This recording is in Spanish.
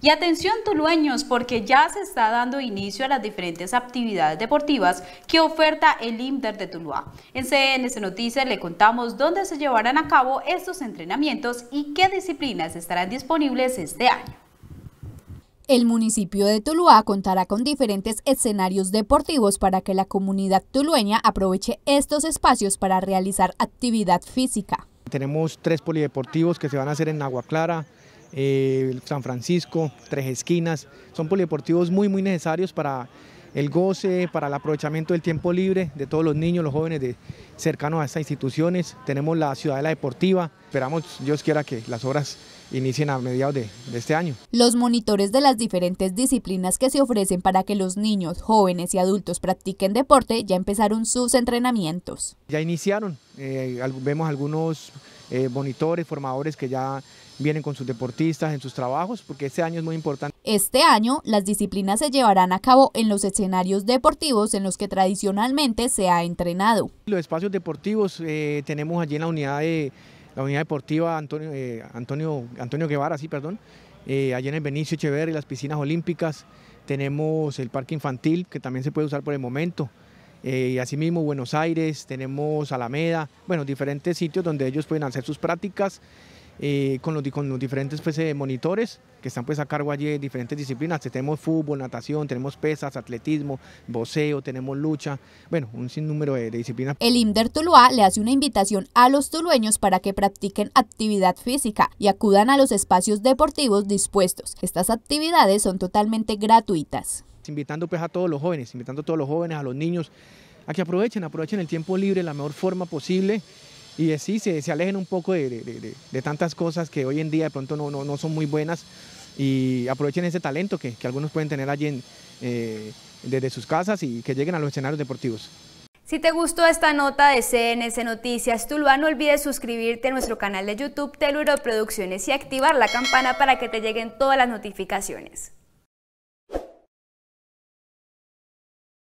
Y atención tulueños, porque ya se está dando inicio a las diferentes actividades deportivas que oferta el IMDER de Tuluá. En CNS Noticias le contamos dónde se llevarán a cabo estos entrenamientos y qué disciplinas estarán disponibles este año. El municipio de Tuluá contará con diferentes escenarios deportivos para que la comunidad tulueña aproveche estos espacios para realizar actividad física. Tenemos tres polideportivos que se van a hacer en Agua Clara, eh, San Francisco, Tres Esquinas. Son polideportivos muy, muy necesarios para el goce, para el aprovechamiento del tiempo libre de todos los niños, los jóvenes cercanos a estas instituciones. Tenemos la Ciudadela Deportiva. Esperamos, Dios quiera, que las obras inicien a mediados de, este año. Los monitores de las diferentes disciplinas que se ofrecen para que los niños, jóvenes y adultos practiquen deporte ya empezaron sus entrenamientos. Ya iniciaron. Eh, vemos algunos eh, monitores, formadores que ya vienen con sus deportistas en sus trabajos, porque este año es muy importante. Este año, las disciplinas se llevarán a cabo en los escenarios deportivos en los que tradicionalmente se ha entrenado. Los espacios deportivos eh, tenemos allí en la unidad la unidad deportiva Antonio, eh, Antonio, Antonio Guevara, sí, perdón, allí en el Benicio Echeverri, las piscinas olímpicas, tenemos el parque infantil que también se puede usar por el momento. Eh, asimismo Buenos Aires, tenemos Alameda, bueno, diferentes sitios donde ellos pueden hacer sus prácticas eh, con, los, diferentes pues, eh, monitores que están pues, a cargo allí de diferentes disciplinas. Tenemos fútbol, natación, tenemos pesas, atletismo, voceo, tenemos lucha, bueno, un sinnúmero de, de disciplinas. El INDER Tuluá le hace una invitación a los tulueños para que practiquen actividad física y acudan a los espacios deportivos dispuestos. Estas actividades son totalmente gratuitas invitando pues a todos los jóvenes, invitando a todos los jóvenes, a los niños, a que aprovechen, aprovechen el tiempo libre de la mejor forma posible y así se, alejen un poco de, tantas cosas que hoy en día de pronto no, son muy buenas y aprovechen ese talento que, algunos pueden tener allí eh, desde sus casas y que lleguen a los escenarios deportivos. Si te gustó esta nota de CNS Noticias Tuluá, no olvides suscribirte a nuestro canal de YouTube Teluro Producciones y activar la campana para que te lleguen todas las notificaciones.